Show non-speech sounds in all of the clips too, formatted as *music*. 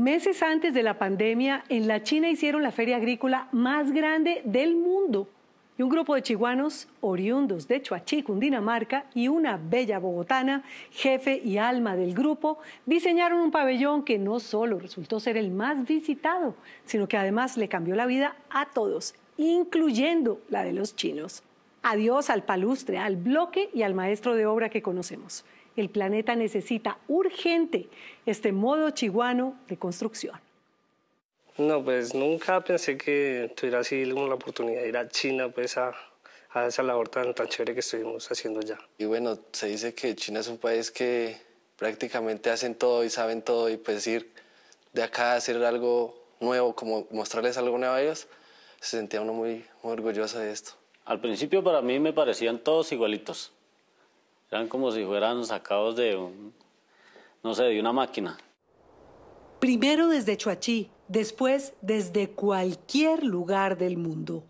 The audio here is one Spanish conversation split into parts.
Meses antes de la pandemia, en la China hicieron la feria agrícola más grande del mundo. Y un grupo de chihuanos oriundos de Chuachi, Cundinamarca, y una bella bogotana, jefe y alma del grupo, diseñaron un pabellón que no solo resultó ser el más visitado, sino que además le cambió la vida a todos, incluyendo la de los chinos. Adiós al palustre, al bloque y al maestro de obra que conocemos. El planeta necesita urgente este modo chihuano de construcción. No, pues nunca pensé que tuviera así la oportunidad de ir a China, pues a, a esa labor tan, chévere que estuvimos haciendo ya. Y bueno, se dice que China es un país que prácticamente hacen todo y saben todo y pues ir de acá a hacer algo nuevo, como mostrarles algo nuevo a ellos, se sentía uno muy, muy orgulloso de esto. Al principio para mí me parecían todos igualitos. Eran como si fueran sacados de, no sé, de una máquina. Primero desde Chuachi, después desde cualquier lugar del mundo.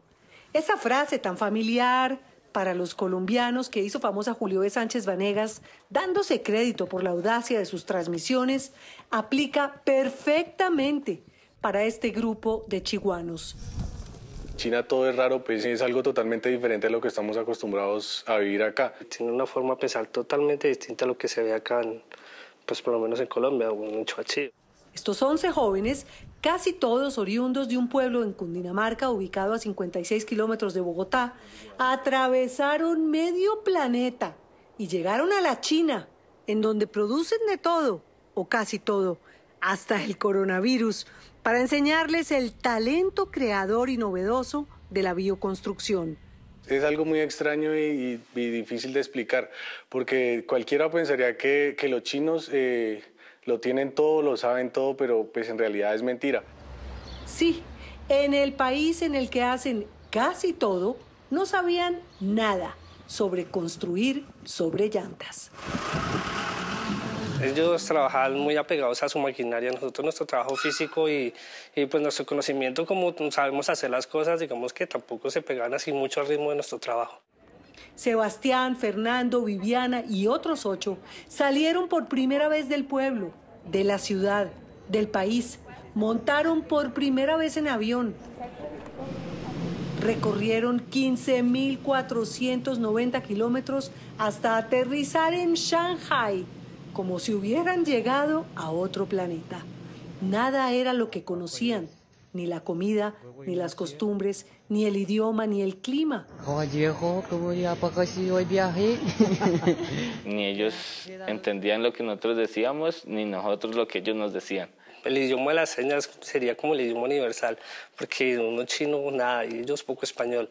Esa frase tan familiar para los colombianos que hizo famosa Julio de Sánchez Vanegas, dándose crédito por la audacia de sus transmisiones, aplica perfectamente para este grupo de chihuanos. China todo es raro, pues es algo totalmente diferente a lo que estamos acostumbrados a vivir acá. Tiene una forma de pensar totalmente distinta a lo que se ve acá, pues por lo menos en Colombia o en Chuachi. Estos 11 jóvenes, casi todos oriundos de un pueblo en Cundinamarca ubicado a 56 kilómetros de Bogotá, atravesaron medio planeta y llegaron a la China, en donde producen de todo, o casi todo, hasta el coronavirus, para enseñarles el talento creador y novedoso de la bioconstrucción. Es algo muy extraño y, difícil de explicar, porque cualquiera pensaría que, los chinos eh, lo tienen todo, lo saben todo, pero pues en realidad es mentira. Sí, en el país en el que hacen casi todo, no sabían nada sobre construir sobre llantas. Ellos trabajaban muy apegados a su maquinaria, nosotros nuestro trabajo físico y, pues nuestro conocimiento, como sabemos hacer las cosas, digamos que tampoco se pegaban así mucho al ritmo de nuestro trabajo. Sebastián, Fernando, Viviana y otros ocho salieron por primera vez del pueblo, de la ciudad, del país. Montaron por primera vez en avión. Recorrieron 15.490 kilómetros hasta aterrizar en Shanghai, como si hubieran llegado a otro planeta. Nada era lo que conocían, ni la comida, ni las costumbres, ni el idioma, ni el clima. *laughs* ni ellos entendían lo que nosotros decíamos, ni nosotros lo que ellos nos decían. El idioma de las señas sería como el idioma universal, porque uno chino nada y ellos poco español.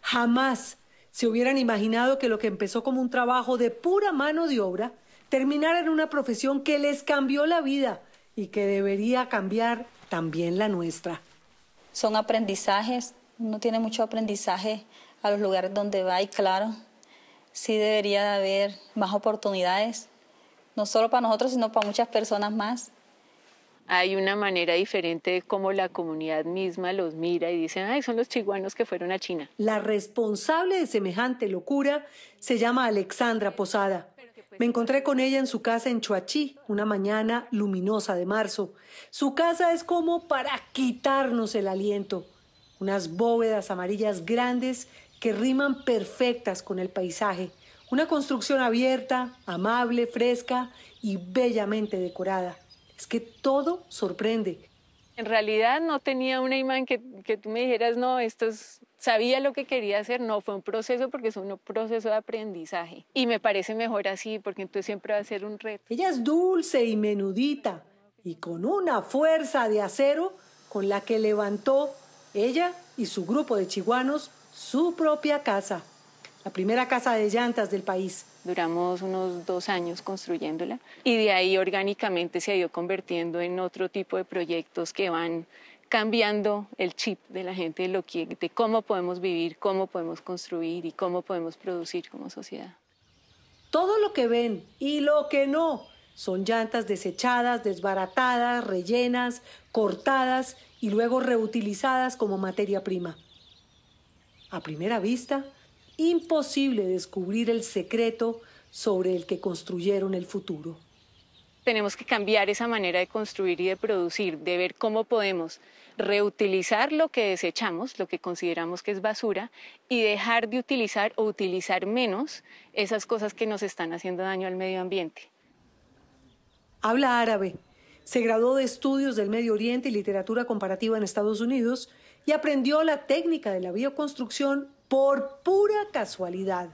Jamás se hubieran imaginado que lo que empezó como un trabajo de pura mano de obra terminara en una profesión que les cambió la vida y que debería cambiar también la nuestra. Son aprendizajes, uno tiene mucho aprendizaje a los lugares donde va y claro, sí debería de haber más oportunidades, no solo para nosotros, sino para muchas personas más hay una manera diferente de cómo la comunidad misma los mira y dicen, ay, son los chihuanos que fueron a China. La responsable de semejante locura se llama Alexandra Posada. Pues, Me encontré con ella en su casa en Chuachi, una mañana luminosa de marzo. Su casa es como para quitarnos el aliento. Unas bóvedas amarillas grandes que riman perfectas con el paisaje. Una construcción abierta, amable, fresca y bellamente decorada. Es que todo sorprende. En realidad no tenía una imagen que, que tú me dijeras, no, esto sabía lo que quería hacer, no, fue un proceso porque es un proceso de aprendizaje. Y me parece mejor así, porque entonces siempre va a ser un reto. Ella es dulce y menudita, y con una fuerza de acero con la que levantó ella y su grupo de chihuanos su propia casa la primera casa de llantas del país. Duramos unos dos años construyéndola y de ahí orgánicamente se ha ido convirtiendo en otro tipo de proyectos que van cambiando el chip de la gente de, de cómo podemos vivir, cómo podemos construir y cómo podemos producir como sociedad. Todo lo que ven y lo que no son llantas desechadas, desbaratadas, rellenas, cortadas y luego reutilizadas como materia prima. A primera vista, imposible descubrir el secreto sobre el que construyeron el futuro. Tenemos que cambiar esa manera de construir y de producir, de ver cómo podemos reutilizar lo que desechamos, lo que consideramos que es basura, y dejar de utilizar o utilizar menos esas cosas que nos están haciendo daño al medio ambiente. Habla árabe. Se graduó de estudios del Medio Oriente y literatura comparativa en Estados Unidos y aprendió la técnica de la bioconstrucción por pura casualidad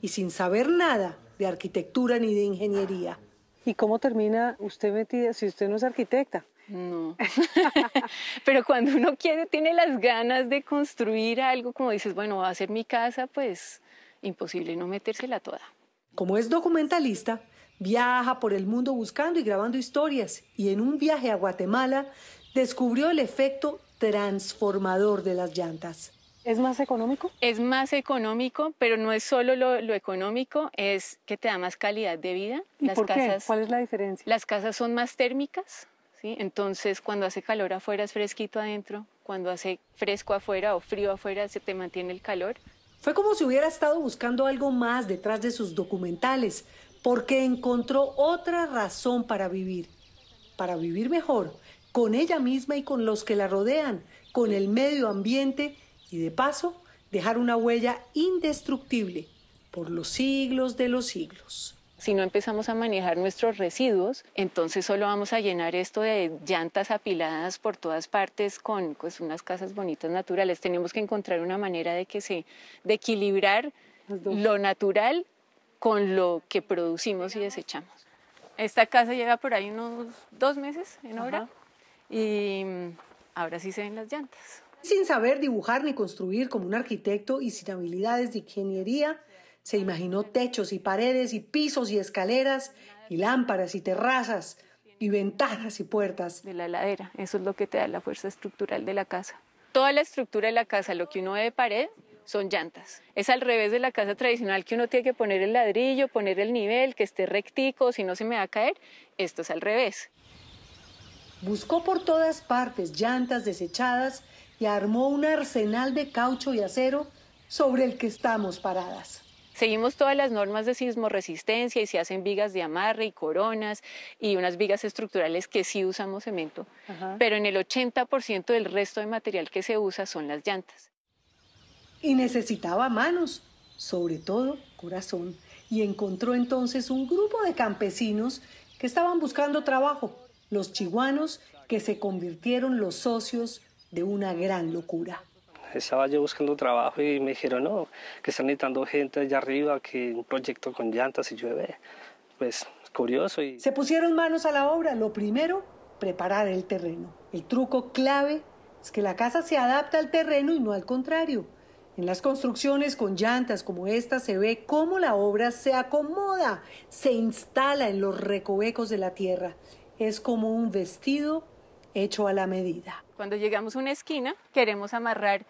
y sin saber nada de arquitectura ni de ingeniería. ¿Y cómo termina usted metida si usted no es arquitecta? No. *laughs* Pero cuando uno quiere, tiene las ganas de construir algo, como dices, bueno, va a ser mi casa, pues imposible no metérsela toda. Como es documentalista, viaja por el mundo buscando y grabando historias y en un viaje a Guatemala descubrió el efecto transformador de las llantas. ¿Es más económico? Es más económico, pero no es solo lo, económico, es que te da más calidad de vida. ¿Y por qué? ¿Cuál es la diferencia? Las casas son más térmicas, ¿sí? entonces cuando hace calor afuera es fresquito adentro, cuando hace fresco afuera o frío afuera se te mantiene el calor. Fue como si hubiera estado buscando algo más detrás de sus documentales, porque encontró otra razón para vivir, para vivir mejor, con ella misma y con los que la rodean, con el medio ambiente y de paso dejar una huella indestructible por los siglos de los siglos. Si no empezamos a manejar nuestros residuos, entonces solo vamos a llenar esto de llantas apiladas por todas partes con pues, unas casas bonitas naturales. Tenemos que encontrar una manera de que se de equilibrar lo natural con lo que producimos y desechamos. Esta casa lleva por ahí unos dos meses en obra y mm, ahora sí se ven las llantas. Sin saber dibujar ni construir como un arquitecto y sin habilidades de ingeniería, se imaginó techos y paredes y pisos y escaleras y lámparas y terrazas y ventanas y puertas. De la ladera, eso es lo que te da la fuerza estructural de la casa. Toda la estructura de la casa, lo que uno ve de pared, son llantas. Es al revés de la casa tradicional que uno tiene que poner el ladrillo, poner el nivel, que esté rectico, si no se me va a caer. Esto es al revés. Buscó por todas partes llantas desechadas armó un arsenal de caucho y acero sobre el que estamos paradas. Seguimos todas las normas de sismo resistencia y se hacen vigas de amarre y coronas y unas vigas estructurales que sí usamos cemento, pero en el 80% del resto de material que se usa son las llantas. Y necesitaba manos, sobre todo corazón, y encontró entonces un grupo de campesinos que estaban buscando trabajo, los chihuanos que se convirtieron los socios de una gran locura. Estaba yo buscando trabajo y me dijeron, no, que están necesitando gente allá arriba, que un proyecto con llantas y llueve. Pues curioso. Y... Se pusieron manos a la obra. Lo primero, preparar el terreno. El truco clave es que la casa se adapta al terreno y no al contrario. En las construcciones con llantas como esta se ve cómo la obra se acomoda, se instala en los recovecos de la tierra. Es como un vestido hecho a la medida. Cuando llegamos a una esquina, queremos amarrar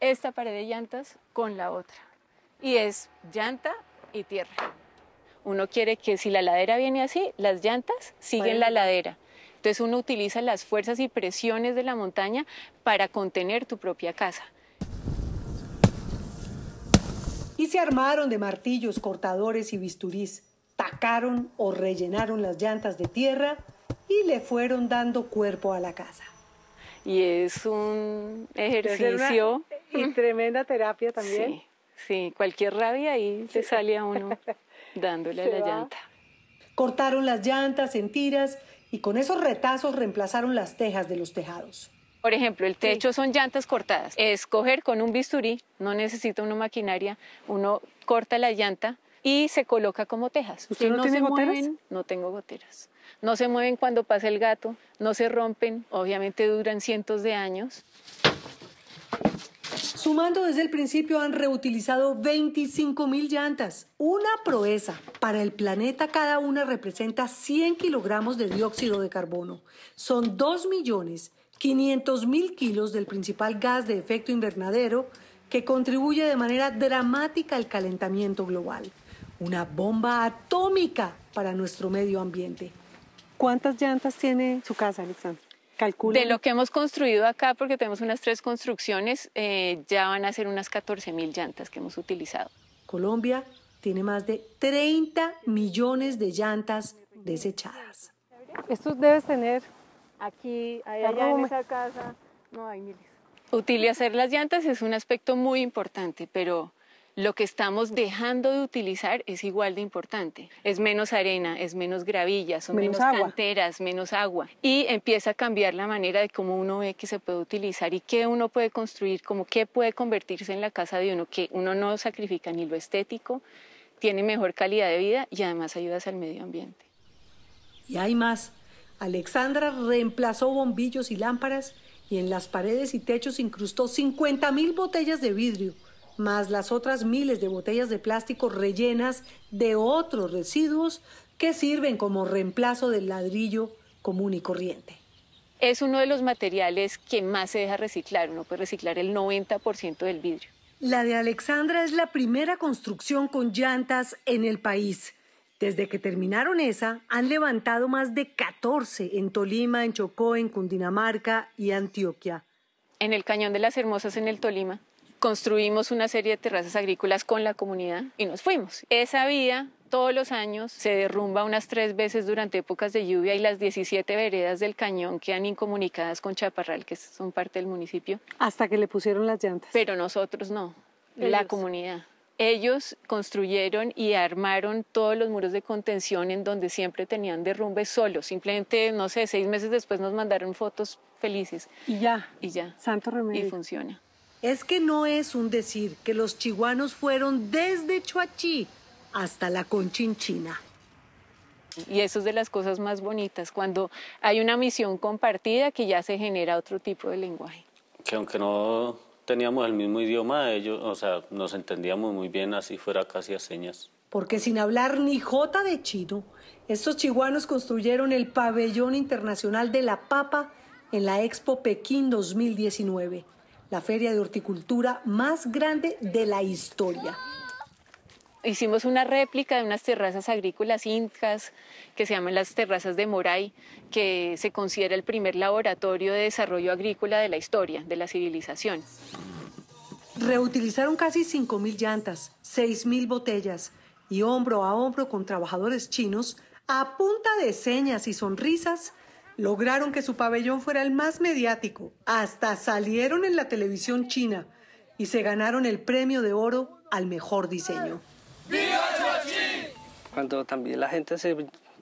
esta pared de llantas con la otra. Y es llanta y tierra. Uno quiere que si la ladera viene así, las llantas siguen la ladera. Entonces uno utiliza las fuerzas y presiones de la montaña para contener tu propia casa. Y se armaron de martillos, cortadores y bisturís. Tacaron o rellenaron las llantas de tierra y le fueron dando cuerpo a la casa y es un ejercicio. y *laughs* tremenda terapia también. Sí, sí cualquier rabia ahí se sale a uno *laughs* dándole a la llanta. Cortaron las llantas en tiras y con esos retazos reemplazaron las tejas de los tejados. Por ejemplo, el techo son llantas cortadas. Escoger con un bisturí, no necesita una maquinaria, uno corta la llanta, y se coloca como tejas. ¿Usted no, tiene goteras? no tengo goteras. No se mueven cuando pasa el gato, no se rompen, obviamente duran cientos de años. Sumando desde el principio han reutilizado 25 mil llantas, una proeza. Para el planeta cada una representa 100 kilogramos de dióxido de carbono. Son 2 millones 500 mil kilos del principal gas de efecto invernadero que contribuye de manera dramática al calentamiento global una bomba atómica para nuestro medio ambiente. ¿Cuántas llantas tiene su casa, Alexandra? Calcula. De lo que hemos construido acá, porque tenemos unas tres construcciones, eh, ya van a ser unas 14 mil llantas que hemos utilizado. Colombia tiene más de 30 millones de llantas desechadas. Estos debes tener aquí, allá, allá en esa casa, no hay miles. Utilizar las llantas es un aspecto muy importante, pero lo que estamos dejando de utilizar es igual de importante. Es menos arena, es menos gravilla, son menos, canteras, menos agua. Y empieza a cambiar la manera de cómo uno ve que se puede utilizar y qué uno puede construir, como qué puede convertirse en la casa de uno, que uno no sacrifica ni lo estético, tiene mejor calidad de vida y además ayudas al medio ambiente. Y hay más. Alexandra reemplazó bombillos y lámparas y en las paredes y techos incrustó 50.000 botellas de vidrio más las otras miles de botellas de plástico rellenas de otros residuos que sirven como reemplazo del ladrillo común y corriente. Es uno de los materiales que más se deja reciclar, uno puede reciclar el 90% del vidrio. La de Alexandra es la primera construcción con llantas en el país. Desde que terminaron esa, han levantado más de 14 en Tolima, en Chocó, en Cundinamarca y Antioquia. En el Cañón de las Hermosas, en el Tolima, construimos una serie de terrazas agrícolas con la comunidad y nos fuimos. Esa vía, todos los años se derrumba unas tres veces durante épocas de lluvia y las 17 veredas del cañón quedan incomunicadas con Chaparral, que son parte del municipio. Hasta que le pusieron las llantas. Pero nosotros no, la comunidad. Ellos construyeron y armaron todos los muros de contención en donde siempre tenían derrumbes solos. Simplemente, no sé, seis meses después nos mandaron fotos felices. Y ya. Y ya. Santo remedio. Y funciona es que no es un decir que los chihuanos fueron desde Chuachi hasta la Conchinchina. Y eso es de las cosas más bonitas, cuando hay una misión compartida que ya se genera otro tipo de lenguaje. Que aunque no teníamos el mismo idioma, ellos, o sea, nos entendíamos muy bien, así fuera casi a señas. Porque sin hablar ni jota de chino, estos chihuanos construyeron el Pabellón Internacional de la Papa en la Expo Pekín 2019 la feria de horticultura más grande de la historia. Hicimos una réplica de unas terrazas agrícolas incas que se llaman las terrazas de Moray, que se considera el primer laboratorio de desarrollo agrícola de la historia, de la civilización. Reutilizaron casi 5.000 llantas, 6.000 botellas y hombro a hombro con trabajadores chinos, a punta de señas y sonrisas, Lograron que su pabellón fuera el más mediático, hasta salieron en la televisión china y se ganaron el premio de oro al mejor diseño. Cuando también la gente se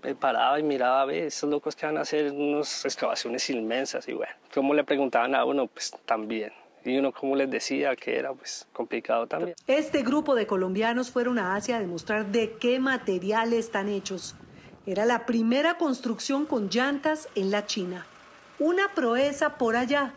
eh, paraba y miraba, ve, esos locos que van a hacer unas excavaciones inmensas y bueno, como le preguntaban a uno, pues también. Y uno, como les decía, que era pues complicado también. Este grupo de colombianos fueron a Asia a demostrar de qué material están hechos. Era la primera construcción con llantas en la China. Una proeza por allá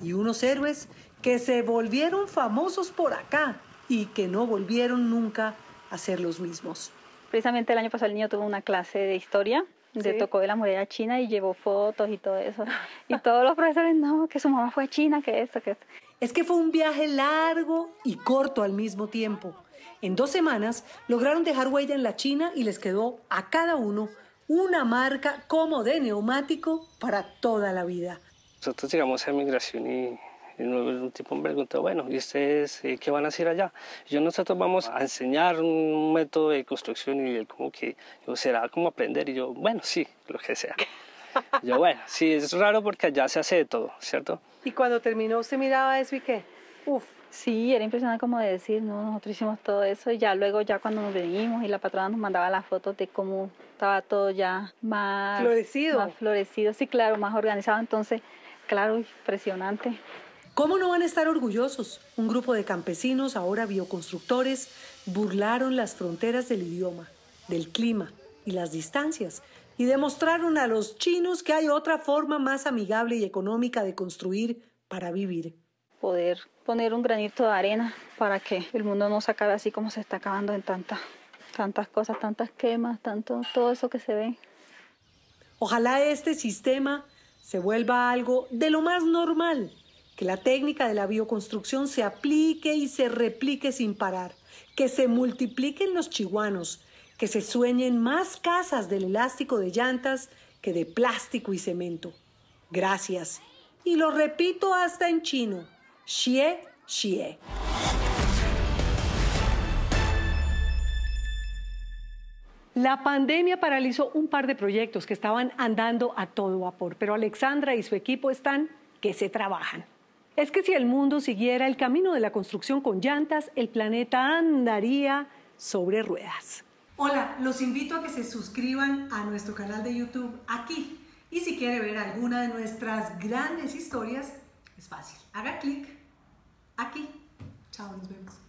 y unos héroes que se volvieron famosos por acá y que no volvieron nunca a ser los mismos. Precisamente el año pasado el niño tuvo una clase de historia se tocó de la muralla china y llevó fotos y todo eso. Y todos los profesores, no, que su mamá fue a China, que esto, que Es que fue un viaje largo y corto al mismo tiempo, en dos semanas lograron dejar huella en la China y les quedó a cada uno una marca como de neumático para toda la vida. Nosotros llegamos a migración y un tipo me preguntó, bueno, ¿y ustedes eh, qué van a hacer allá? Yo nosotros vamos a enseñar un método de construcción y él como que, yo, ¿será como aprender? Y yo, bueno, sí, lo que sea. *laughs* yo, bueno, sí, es raro porque allá se hace de todo, ¿cierto? Y cuando terminó, ¿usted miraba eso y qué? Uf, Sí, era impresionante como decir, nosotros hicimos todo eso y ya luego ya cuando nos venimos y la patrona nos mandaba las fotos de cómo estaba todo ya más florecido. Más florecido, sí, claro, más organizado, entonces, claro, impresionante. ¿Cómo no van a estar orgullosos? Un grupo de campesinos, ahora bioconstructores, burlaron las fronteras del idioma, del clima y las distancias y demostraron a los chinos que hay otra forma más amigable y económica de construir para vivir poder poner un granito de arena para que el mundo no se acabe así como se está acabando en tanta, tantas cosas, tantas quemas, tanto todo eso que se ve. Ojalá este sistema se vuelva algo de lo más normal, que la técnica de la bioconstrucción se aplique y se replique sin parar, que se multipliquen los chihuanos, que se sueñen más casas del elástico de llantas que de plástico y cemento. Gracias. Y lo repito hasta en chino. Xie, xie. La pandemia paralizó un par de proyectos que estaban andando a todo vapor, pero Alexandra y su equipo están que se trabajan. Es que si el mundo siguiera el camino de la construcción con llantas, el planeta andaría sobre ruedas. Hola, los invito a que se suscriban a nuestro canal de YouTube aquí. Y si quiere ver alguna de nuestras grandes historias, es fácil. Haga clic aquí. Chao, nos vemos.